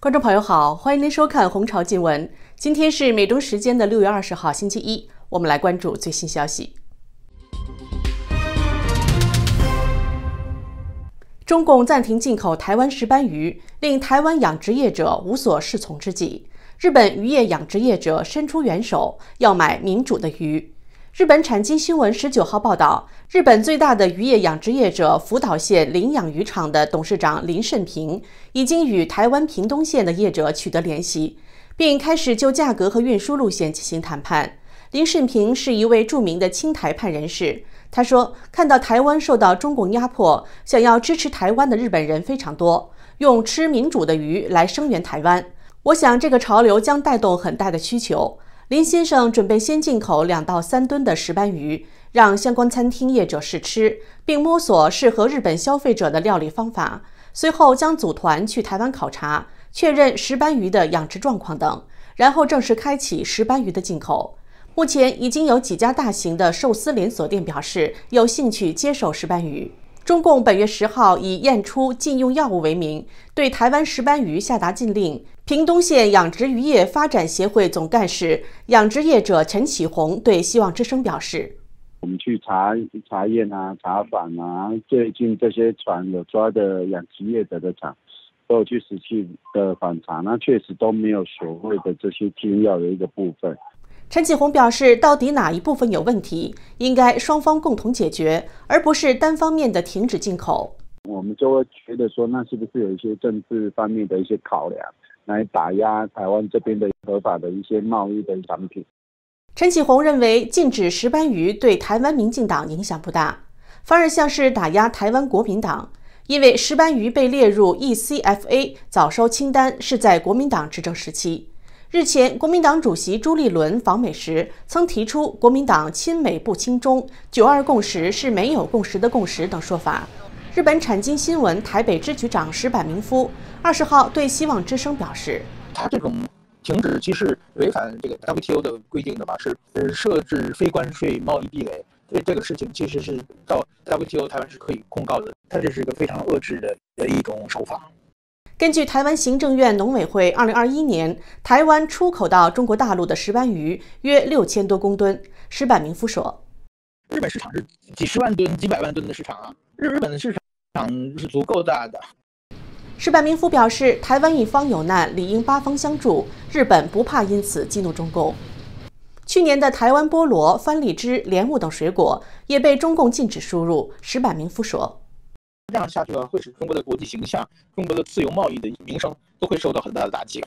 观众朋友好，欢迎您收看《红潮见闻》。今天是美东时间的六月二十号，星期一，我们来关注最新消息。中共暂停进口台湾石斑鱼，令台湾养殖业者无所适从之际。日本渔业养殖业者伸出援手，要买民主的鱼。日本产经新闻十九号报道，日本最大的渔业养殖业者福岛县领养渔场的董事长林慎平已经与台湾屏东县的业者取得联系，并开始就价格和运输路线进行谈判。林慎平是一位著名的亲台派人士，他说：“看到台湾受到中共压迫，想要支持台湾的日本人非常多，用吃民主的鱼来声援台湾。”我想，这个潮流将带动很大的需求。林先生准备先进口两到三吨的石斑鱼，让相关餐厅业者试吃，并摸索适合日本消费者的料理方法，随后将组团去台湾考察，确认石斑鱼的养殖状况等，然后正式开启石斑鱼的进口。目前已经有几家大型的寿司连锁店表示有兴趣接受石斑鱼。中共本月十号以验出禁用药物为名，对台湾石斑鱼下达禁令。屏东县养殖渔业发展协会总干事、养殖业者陈启宏对《希望之声》表示：“我们去查查验啊、查访啊，最近这些船有抓的养殖业者的厂，都有去实际的反查，那确实都没有所谓的这些禁药的一个部分。”陈启红表示，到底哪一部分有问题，应该双方共同解决，而不是单方面的停止进口。我们就会觉得说，那是不是有一些政治方面的一些考量，来打压台湾这边的合法的一些贸易的产品？陈启红认为，禁止石斑鱼对台湾民进党影响不大，反而像是打压台湾国民党，因为石斑鱼被列入 ECFA 早收清单是在国民党执政时期。日前，国民党主席朱立伦访美时，曾提出“国民党亲美不亲中，九二共识是没有共识的共识”等说法。日本产经新闻台北支局长石柏明夫二十号对《希望之声》表示：“他这种停止，其实违反这个 WTO 的规定的吧？是设置非关税贸易壁垒，这这个事情其实是到 WTO 台湾是可以控告的。他这是一个非常遏制的的一种手法。”根据台湾行政院农委会，2021年台湾出口到中国大陆的石斑鱼约六千多公吨。石柏明夫说：“日本市场是几十万吨、几百万吨的市场，日日本的市场是足够大的。”石柏明夫表示，台湾一方有难，理应八方相助，日本不怕因此激怒中共。去年的台湾菠萝、番荔枝、莲雾等水果也被中共禁止输入。石柏明夫说。这样下去了，会使中国的国际形象、中国的自由贸易的名声都会受到很大的打击。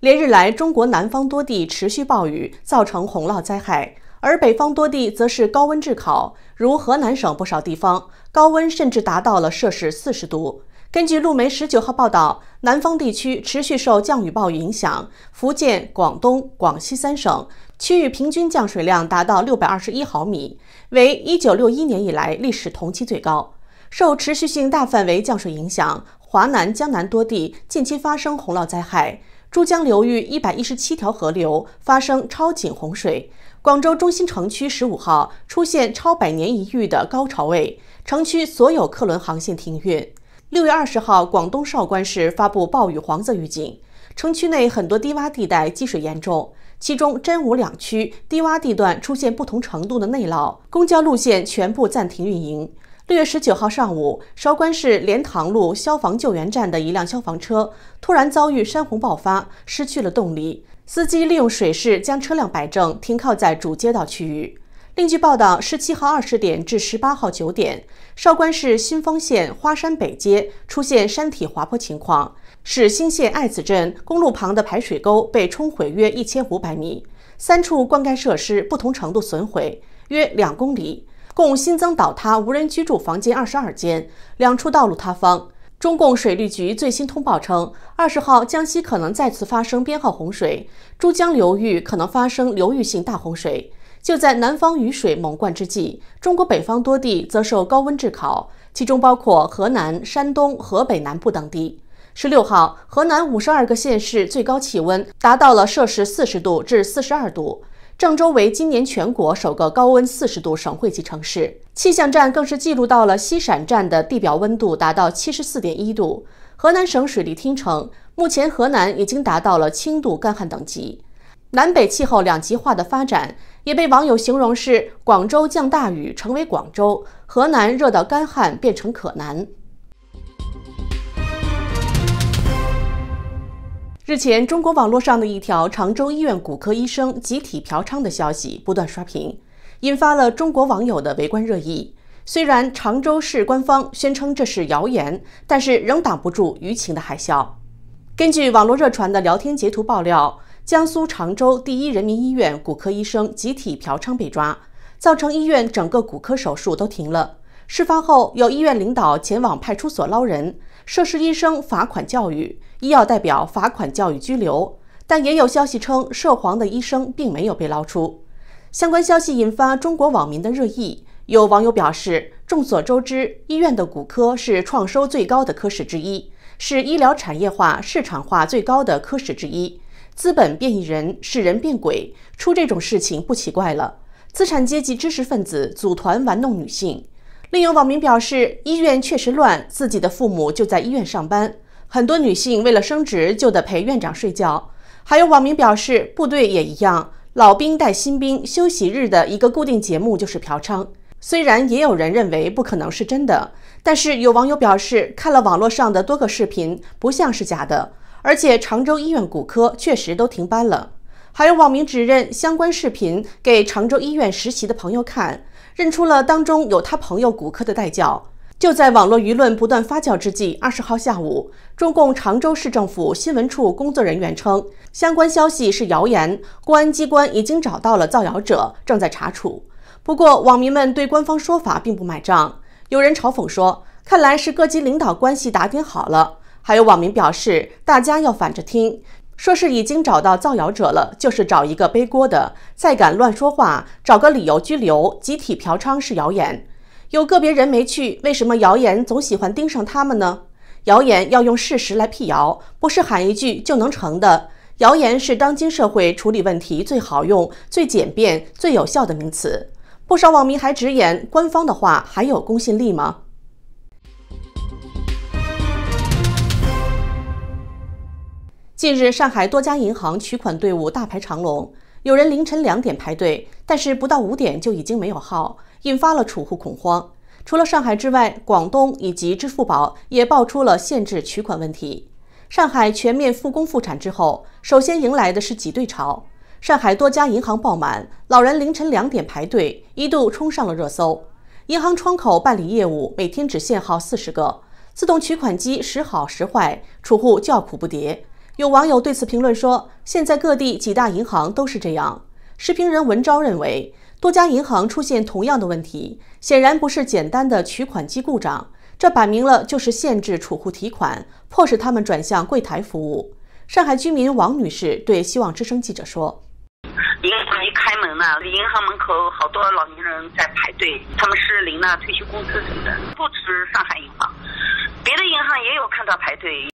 连日来，中国南方多地持续暴雨，造成洪涝灾害；而北方多地则是高温炙烤，如河南省不少地方，高温甚至达到了摄氏四十度。根据路媒十九号报道，南方地区持续受降雨暴雨影响，福建、广东、广西三省区域平均降水量达到六百二十一毫米，为一九六一年以来历史同期最高。受持续性大范围降水影响，华南、江南多地近期发生洪涝灾害，珠江流域一百一十七条河流发生超警洪水，广州中心城区十五号出现超百年一遇的高潮位，城区所有客轮航线停运。六月二十号，广东韶关市发布暴雨黄色预警，城区内很多低洼地带积水严重，其中真武两区低洼地段出现不同程度的内涝，公交路线全部暂停运营。六月十九号上午，韶关市莲塘路消防救援站的一辆消防车突然遭遇山洪爆发，失去了动力，司机利用水势将车辆摆正，停靠在主街道区域。另据报道，十七号二十点至十八号九点，韶关市新丰县花山北街出现山体滑坡情况，市新县爱子镇公路旁的排水沟被冲毁约一千五百米，三处灌溉设施不同程度损毁约两公里，共新增倒塌无人居住房间二十二间，两处道路塌方。中共水利局最新通报称，二十号江西可能再次发生编号洪水，珠江流域可能发生流域性大洪水。就在南方雨水猛灌之际，中国北方多地则受高温炙烤，其中包括河南、山东、河北南部等地。十六号，河南五十二个县市最高气温达到了摄氏四十度至四十二度，郑州为今年全国首个高温四十度省会级城市。气象站更是记录到了西陕站的地表温度达到七十四点一度。河南省水利厅称，目前河南已经达到了轻度干旱等级。南北气候两极化的发展。也被网友形容是“广州降大雨，成为广州；河南热到干旱，变成可南”。日前，中国网络上的一条常州医院骨科医生集体嫖娼的消息不断刷屏，引发了中国网友的围观热议。虽然常州市官方宣称这是谣言，但是仍挡不住舆情的海啸。根据网络热传的聊天截图爆料。江苏常州第一人民医院骨科医生集体嫖娼被抓，造成医院整个骨科手术都停了。事发后，有医院领导前往派出所捞人，涉事医生罚款教育，医药代表罚款教育拘留。但也有消息称，涉黄的医生并没有被捞出。相关消息引发中国网民的热议。有网友表示，众所周知，医院的骨科是创收最高的科室之一，是医疗产业化市场化最高的科室之一。资本变异人是人变鬼，出这种事情不奇怪了。资产阶级知识分子组团玩弄女性。另有网民表示，医院确实乱，自己的父母就在医院上班，很多女性为了升职就得陪院长睡觉。还有网民表示，部队也一样，老兵带新兵，休息日的一个固定节目就是嫖娼。虽然也有人认为不可能是真的，但是有网友表示，看了网络上的多个视频，不像是假的。而且常州医院骨科确实都停班了，还有网民指认相关视频给常州医院实习的朋友看，认出了当中有他朋友骨科的代教。就在网络舆论不断发酵之际，二十号下午，中共常州市政府新闻处工作人员称，相关消息是谣言，公安机关已经找到了造谣者，正在查处。不过，网民们对官方说法并不买账，有人嘲讽说：“看来是各级领导关系打点好了。”还有网民表示，大家要反着听，说是已经找到造谣者了，就是找一个背锅的，再敢乱说话，找个理由拘留。集体嫖娼是谣言，有个别人没去，为什么谣言总喜欢盯上他们呢？谣言要用事实来辟谣，不是喊一句就能成的。谣言是当今社会处理问题最好用、最简便、最有效的名词。不少网民还直言，官方的话还有公信力吗？近日，上海多家银行取款队伍大排长龙，有人凌晨两点排队，但是不到五点就已经没有号，引发了储户恐慌。除了上海之外，广东以及支付宝也爆出了限制取款问题。上海全面复工复产之后，首先迎来的是挤兑潮，上海多家银行爆满，老人凌晨两点排队，一度冲上了热搜。银行窗口办理业务每天只限号四十个，自动取款机时好时坏，储户叫苦不迭。有网友对此评论说：“现在各地几大银行都是这样。”视频人文章认为，多家银行出现同样的问题，显然不是简单的取款机故障，这摆明了就是限制储户提款，迫使他们转向柜台服务。上海居民王女士对《希望之声》记者说：“银行一开门啊，银行门口好多老年人在排队，他们是领了退休工资什么的，不止上海银行，别的银行也有看到排队。”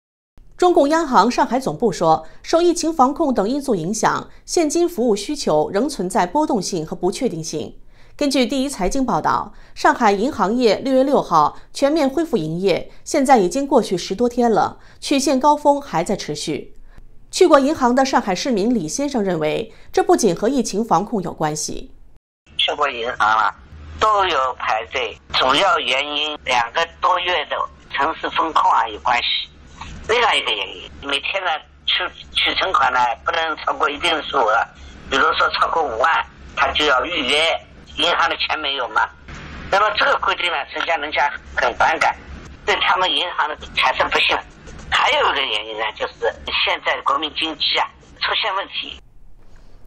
中共央行上海总部说，受疫情防控等因素影响，现金服务需求仍存在波动性和不确定性。根据第一财经报道，上海银行业六月六号全面恢复营业，现在已经过去十多天了，曲线高峰还在持续。去过银行的上海市民李先生认为，这不仅和疫情防控有关系。去过银行了，都有排队，主要原因两个多月的城市风控啊有关系。另外一个原因，每天呢取取存款呢不能超过一定数额，比如说超过五万，他就要预约，银行的钱没有嘛，那么这个规定呢，增加人家很反感，对他们银行的产生不信任。还有一个原因呢，就是现在国民经济啊出现问题。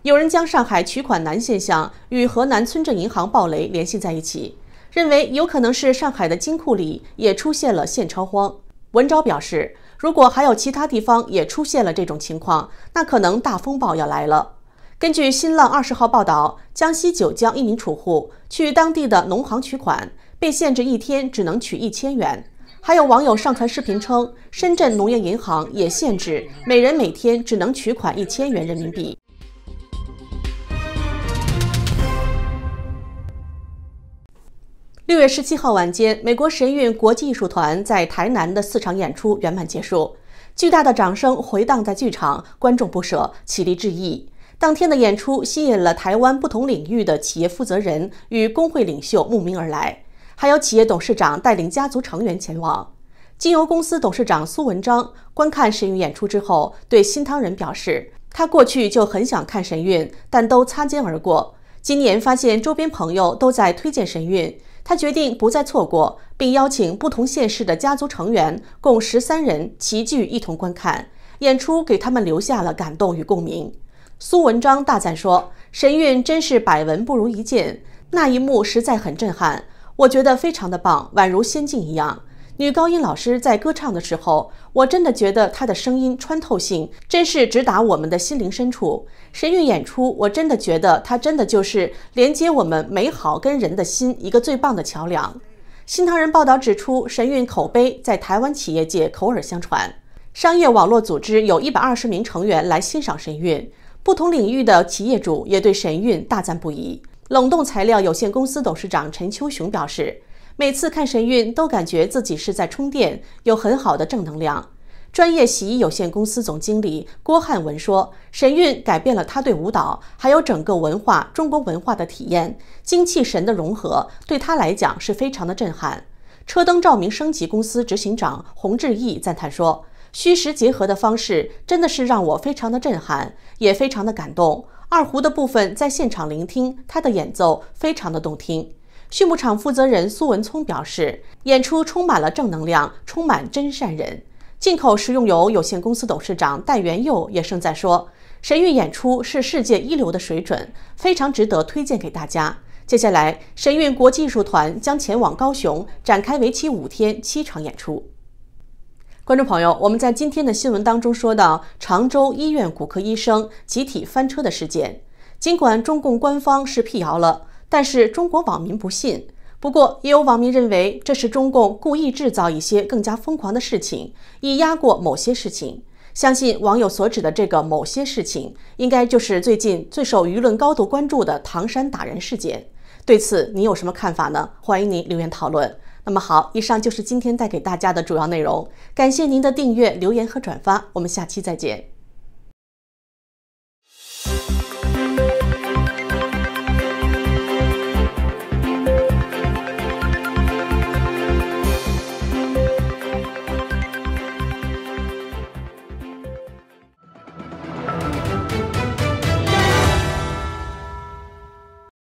有人将上海取款难现象与河南村镇银行暴雷联系在一起，认为有可能是上海的金库里也出现了现钞荒。文昭表示。如果还有其他地方也出现了这种情况，那可能大风暴要来了。根据新浪二十号报道，江西九江一名储户去当地的农行取款，被限制一天只能取一千元。还有网友上传视频称，深圳农业银行也限制每人每天只能取款一千元人民币。六月十七号晚间，美国神韵国际艺术团在台南的四场演出圆满结束，巨大的掌声回荡在剧场，观众不舍起立致意。当天的演出吸引了台湾不同领域的企业负责人与工会领袖慕名而来，还有企业董事长带领家族成员前往。金油公司董事长苏文章观看神韵演出之后，对新汤人表示，他过去就很想看神韵，但都擦肩而过。今年发现周边朋友都在推荐神韵。他决定不再错过，并邀请不同县市的家族成员共十三人齐聚，一同观看演出，给他们留下了感动与共鸣。苏文章大赞说：“神韵真是百闻不如一见，那一幕实在很震撼，我觉得非常的棒，宛如仙境一样。”女高音老师在歌唱的时候，我真的觉得她的声音穿透性真是直达我们的心灵深处。神韵演出，我真的觉得她真的就是连接我们美好跟人的心一个最棒的桥梁。新唐人报道指出，神韵口碑在台湾企业界口耳相传，商业网络组织有一百二十名成员来欣赏神韵，不同领域的企业主也对神韵大赞不已。冷冻材料有限公司董事长陈秋雄表示。每次看神韵，都感觉自己是在充电，有很好的正能量。专业洗衣有限公司总经理郭汉文说：“神韵改变了他对舞蹈，还有整个文化中国文化的体验，精气神的融合，对他来讲是非常的震撼。”车灯照明升级公司执行长洪志毅赞叹说：“虚实结合的方式真的是让我非常的震撼，也非常的感动。二胡的部分在现场聆听他的演奏，非常的动听。”畜牧场负责人苏文聪表示，演出充满了正能量，充满真善人。进口食用油有限公司董事长戴元佑也盛赞说，神韵演出是世界一流的水准，非常值得推荐给大家。接下来，神韵国际艺术团将前往高雄，展开为期五天七场演出。观众朋友，我们在今天的新闻当中说到常州医院骨科医生集体翻车的事件，尽管中共官方是辟谣了。但是中国网民不信，不过也有网民认为这是中共故意制造一些更加疯狂的事情，以压过某些事情。相信网友所指的这个某些事情，应该就是最近最受舆论高度关注的唐山打人事件。对此，你有什么看法呢？欢迎您留言讨论。那么好，以上就是今天带给大家的主要内容，感谢您的订阅、留言和转发，我们下期再见。